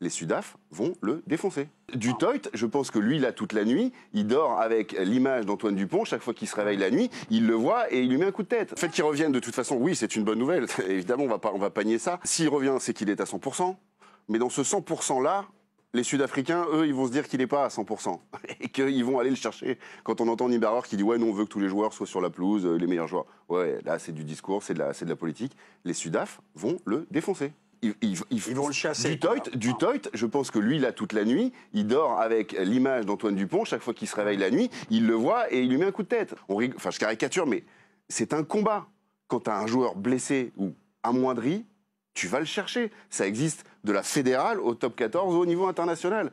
les Sudaf vont le défoncer. Du ah. Toit, je pense que lui, là, toute la nuit, il dort avec l'image d'Antoine Dupont. Chaque fois qu'il se réveille la nuit, il le voit et il lui met un coup de tête. Le fait qu'il revienne, de toute façon, oui, c'est une bonne nouvelle. Évidemment, on va, pas, on va pas ça. S'il revient, c'est qu'il est à 100%. Mais dans ce 100%-là, les Sud-Africains, eux, ils vont se dire qu'il n'est pas à 100% et qu'ils vont aller le chercher. Quand on entend Nibaror qui dit Ouais, nous, on veut que tous les joueurs soient sur la pelouse, euh, les meilleurs joueurs. Ouais, là, c'est du discours, c'est de, de, la politique. Les Sudaf vont le défoncer ils, vont le chasser. Dutoit, je pense que lui, là, toute la nuit, il dort avec l'image d'Antoine Dupont. Chaque fois qu'il se réveille la nuit, il le voit et il lui met un coup de tête. On enfin, je caricature, mais c'est un combat. Quand tu as un joueur blessé ou amoindri, tu vas le chercher. Ça existe de la fédérale au top 14 au niveau international.